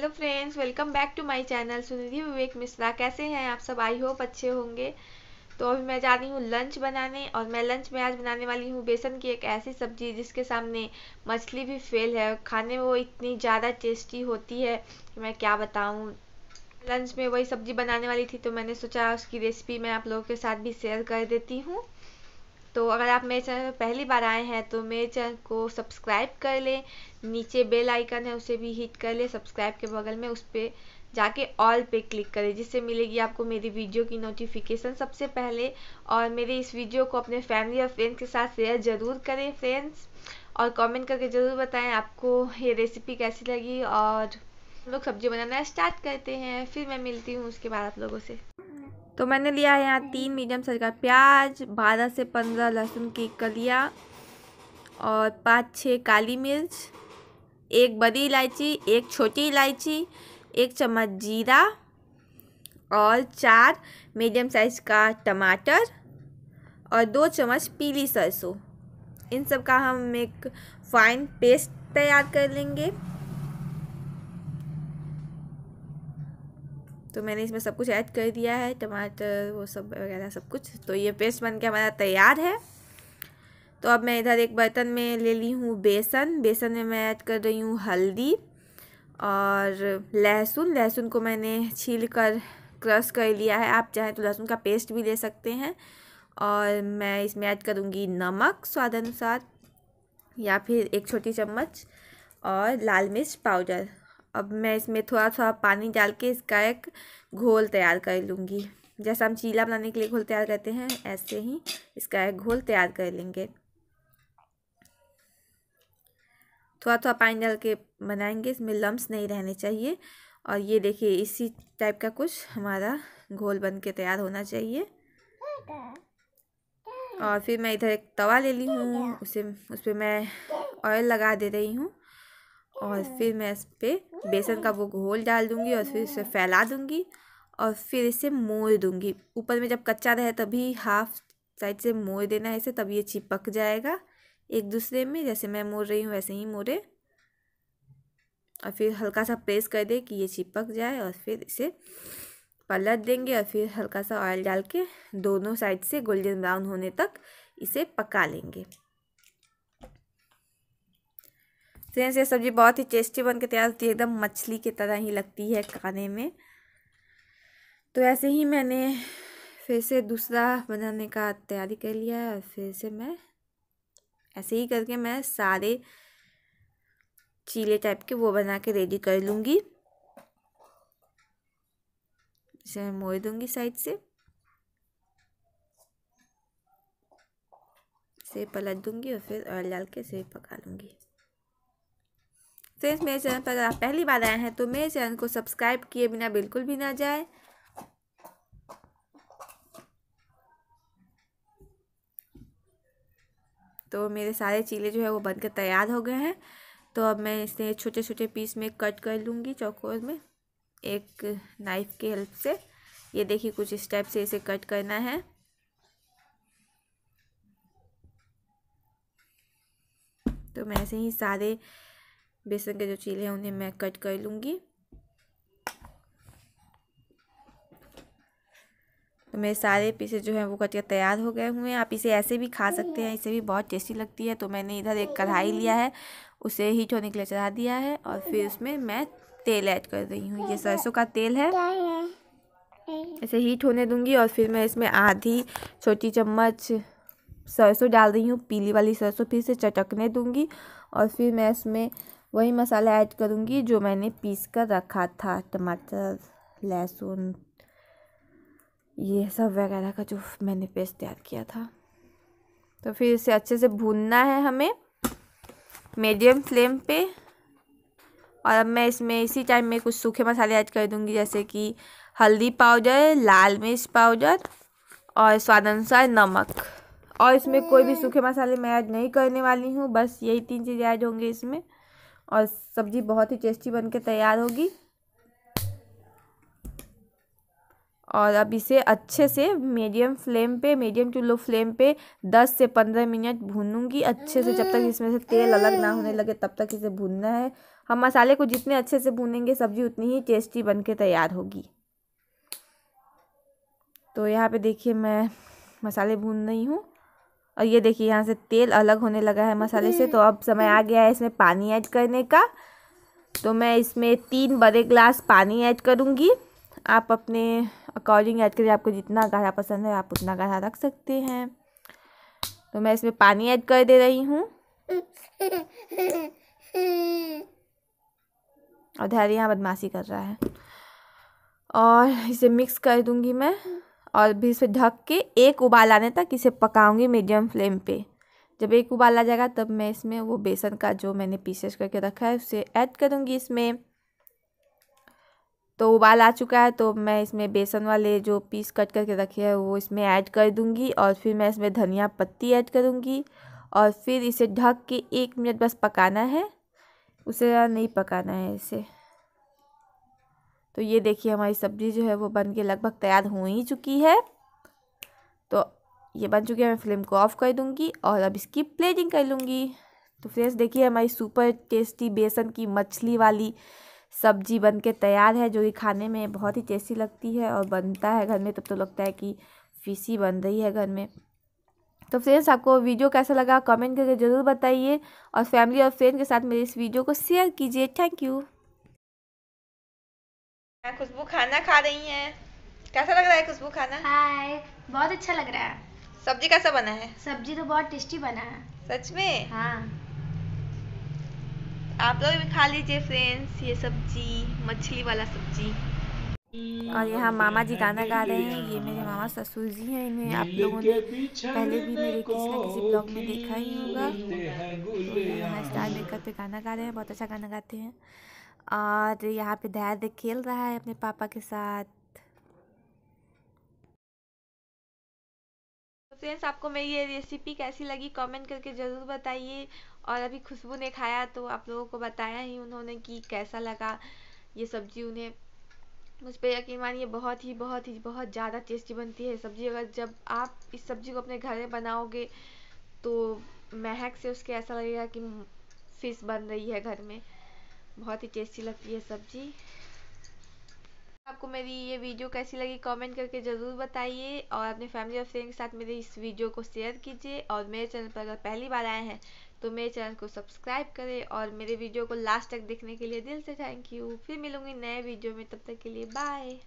hello friends welcome back to my channel Sunidhi Vivek Mishra कैसे हैं आप सब आई होप अच्छे होंगे तो अभी मैं जा रही हूँ लंच बनाने और मैं लंच में आज बनाने वाली हूँ बेसन की एक ऐसी सब्जी जिसके सामने मछली भी फेल है खाने में वो इतनी ज़्यादा टेस्टी होती है कि मैं क्या बताऊँ लंच में वही सब्जी बनाने वाली थी तो मैंने सोचा उसकी रेसिपी मैं आप लोगों के साथ भी शेयर कर देती हूँ तो अगर आप मेरे चैनल पर पहली बार आए हैं तो मेरे चैनल को सब्सक्राइब कर लें नीचे बेल आइकन है उसे भी हिट कर लें सब्सक्राइब के बगल में उस पर जाके ऑल पे क्लिक करें जिससे मिलेगी आपको मेरी वीडियो की नोटिफिकेशन सबसे पहले और मेरे इस वीडियो को अपने फैमिली और फ्रेंड्स के साथ शेयर ज़रूर करें फ्रेंड्स और कमेंट करके ज़रूर बताएं आपको ये रेसिपी कैसी लगी और हम लोग सब्जी बनाना स्टार्ट करते हैं फिर मैं मिलती हूँ उसके बाद आप लोगों से तो मैंने लिया है यहाँ तीन मीडियम साइज का प्याज बारह से पंद्रह लहसुन की कलिया और पाँच छः काली मिर्च एक बड़ी इलायची एक छोटी इलायची एक चम्मच जीरा और चार मीडियम साइज का टमाटर और दो चम्मच पीली सरसों इन सब का हम एक फाइन पेस्ट तैयार कर लेंगे तो मैंने इसमें सब कुछ ऐड कर दिया है टमाटर वो सब वगैरह सब कुछ तो ये पेस्ट बन के हमारा तैयार है तो अब मैं इधर एक बर्तन में ले ली हूँ बेसन बेसन में मैं ऐड कर रही हूँ हल्दी और लहसुन लहसुन को मैंने छील कर क्रश कर लिया है आप चाहें तो लहसुन का पेस्ट भी ले सकते हैं और मैं इसमें ऐड करूँगी नमक स्वाद अनुसार या फिर एक छोटी चम्मच और लाल मिर्च पाउडर अब मैं इसमें थोड़ा थोड़ा पानी डाल के इसका एक घोल तैयार कर लूँगी जैसा हम चीला बनाने के लिए घोल तैयार करते हैं ऐसे ही इसका एक घोल तैयार कर लेंगे थोड़ा थोड़ा पानी डाल के बनाएंगे इसमें लम्स नहीं रहने चाहिए और ये देखिए इसी टाइप का कुछ हमारा घोल बन के तैयार होना चाहिए और फिर मैं इधर एक तवा ले ली हूँ उसे उस पर मैं ऑयल लगा दे रही हूँ और फिर मैं इस पर बेसन का वो घोल डाल दूँगी और फिर इसे फैला दूँगी और फिर इसे मोड़ दूँगी ऊपर में जब कच्चा रहे तभी हाफ साइड से मोड़ देना है इसे तब ये चिपक जाएगा एक दूसरे में जैसे मैं मोड़ रही हूँ वैसे ही मोड़े और फिर हल्का सा प्रेस कर दे कि ये चिपक जाए और फिर इसे पलट देंगे और फिर हल्का सा ऑयल डाल के दोनों साइड से गोल्डन ब्राउन होने तक इसे पका लेंगे फ्रेंड्स ये सब्ज़ी बहुत ही टेस्टी बन के तैयार होती है एकदम मछली की तरह ही लगती है खाने में तो ऐसे ही मैंने फिर से दूसरा बनाने का तैयारी कर लिया है फिर से मैं ऐसे ही करके मैं सारे चीले टाइप के वो बना के रेडी कर लूँगी इसे मैं मोड़ दूँगी साइड से इसे पलट दूँगी और फिर ऑयल डाल के इसे पका लूँगी फ्रेंड्स मेरे चैनल पर अगर आप पहली बार आए हैं तो मेरे चैनल को सब्सक्राइब किए बिना बिल्कुल भी ना जाए तो मेरे सारे चीले जो है वो बनकर तैयार हो गए हैं तो अब मैं इसे छोटे छोटे पीस में कट कर लूँगी चौकोर में एक नाइफ़ की हेल्प से ये देखिए कुछ इस टाइप से इसे कट करना है तो मैं ऐसे ही सारे बेसन के जो चीले हैं उन्हें मैं कट कर लूँगी तो मेरे सारे पीसे जो हैं वो कट कर तैयार हो गए हुए हैं आप इसे ऐसे भी खा सकते हैं इसे भी बहुत टेस्टी लगती है तो मैंने इधर एक कढ़ाई लिया है उसे हीट होने के लिए चढ़ा दिया है और फिर उसमें मैं तेल ऐड कर रही हूँ ये सरसों का तेल है इसे हीट होने दूंगी और फिर मैं इसमें आधी छोटी चम्मच सरसों डाल रही हूँ पीली वाली सरसों फिर से चटकने दूंगी और फिर मैं इसमें वही मसाला ऐड करूँगी जो मैंने पीस कर रखा था टमाटर लहसुन ये सब वगैरह का जो मैंने पेस्ट तैयार किया था तो फिर इसे अच्छे से भूनना है हमें मीडियम फ्लेम पे और अब मैं इसमें इसी टाइम में कुछ सूखे मसाले ऐड कर दूँगी जैसे कि हल्दी पाउडर लाल मिर्च पाउडर और स्वाद अनुसार नमक और इसमें कोई भी सूखे मसाले मैं ऐड नहीं करने वाली हूँ बस यही तीन चीज़ें ऐड होंगी इसमें और सब्ज़ी बहुत ही टेस्टी बनके तैयार होगी और अब इसे अच्छे से मीडियम फ्लेम पे मीडियम टू लो फ्लेम पे 10 से 15 मिनट भूनूंगी अच्छे से जब तक इसमें से तेल अलग ना होने लगे तब तक इसे भूनना है हम मसाले को जितने अच्छे से भूनेंगे सब्ज़ी उतनी ही टेस्टी बन के तैयार होगी तो यहाँ पे देखिए मैं मसाले भून रही हूँ और ये देखिए यहाँ से तेल अलग होने लगा है मसाले से तो अब समय आ गया है इसमें पानी ऐड करने का तो मैं इसमें तीन बड़े ग्लास पानी ऐड करूँगी आप अपने अकॉर्डिंग ऐड करिए आपको जितना गाढ़ा पसंद है आप उतना गाढ़ा रख सकते हैं तो मैं इसमें पानी ऐड कर दे रही हूँ और धैर्य यहाँ बदमाशी कर रहा है और इसे मिक्स कर दूँगी मैं और भी इसे ढक के एक उबाल आने तक इसे पकाऊंगी मीडियम फ्लेम पे जब एक उबाल आ जाएगा तब मैं इसमें वो बेसन का जो मैंने पीसेस करके रखा है उसे ऐड करूँगी इसमें तो उबाल आ चुका है तो मैं इसमें बेसन वाले जो पीस कट करके रखे हैं वो इसमें ऐड कर दूँगी और फिर मैं इसमें धनिया पत्ती ऐड करूँगी और फिर इसे ढक के एक मिनट बस पकाना है उसे नहीं पकाना है इसे तो ये देखिए हमारी सब्ज़ी जो है वो बन के लगभग तैयार हो ही चुकी है तो ये बन चुकी है मैं फ्लेम को ऑफ़ कर दूँगी और अब इसकी प्लेटिंग कर लूँगी तो फ्रेंड्स देखिए हमारी सुपर टेस्टी बेसन की मछली वाली सब्जी बन के तैयार है जो कि खाने में बहुत ही टेस्टी लगती है और बनता है घर में तब तो लगता है कि फीसी बन रही है घर में तो फ्रेंड्स आपको वीडियो कैसा लगा कमेंट करके ज़रूर बताइए और फैमिली और फ्रेंड के साथ मेरे इस वीडियो को शेयर कीजिए थैंक यू खुशबू खाना खा रही हैं कैसा लग रहा है खुशबू खाना हाय बहुत अच्छा लग रहा है सब्जी कैसा बना है सब्जी तो बहुत टेस्टी बना है सच में हाँ आप लोग भी खा लीजिए फ्रेंड्स ये सब्जी मछली वाला सब्जी और यहाँ मामा जी गाना गा रहे हैं ये मेरे मामा ससुर जी हैं इन्हें आप लोगों ने पहले भी मेरे किसी ना किसी ब्लॉग में देखा ही होगा तो यहाँ स्टार मेकअप पे गाना गा रहे हैं बहुत अच्छा गाना गाते हैं और यहाँ पे धैर्य खेल रहा है अपने पापा के साथ तो फ्रेंड्स आपको मेरी ये रेसिपी कैसी लगी कमेंट करके ज़रूर बताइए और अभी खुशबू ने खाया तो आप लोगों को बताया ही उन्होंने कि कैसा लगा ये सब्ज़ी उन्हें मुझ पर यकीन मानिए बहुत ही बहुत ही बहुत ज़्यादा टेस्टी बनती है सब्ज़ी अगर जब आप इस सब्ज़ी को अपने घर में बनाओगे तो महक से उसके ऐसा लगेगा कि फिश बन रही है घर में बहुत ही टेस्टी लगती है सब्जी आपको मेरी ये वीडियो कैसी लगी कमेंट करके ज़रूर बताइए और अपने फैमिली और फ्रेंड के साथ मेरी इस वीडियो को शेयर कीजिए और मेरे चैनल पर अगर पहली बार आए हैं तो मेरे चैनल को सब्सक्राइब करें और मेरे वीडियो को लास्ट तक देखने के लिए दिल से थैंक यू फिर मिलूँगी नए वीडियो में तब तक के लिए बाय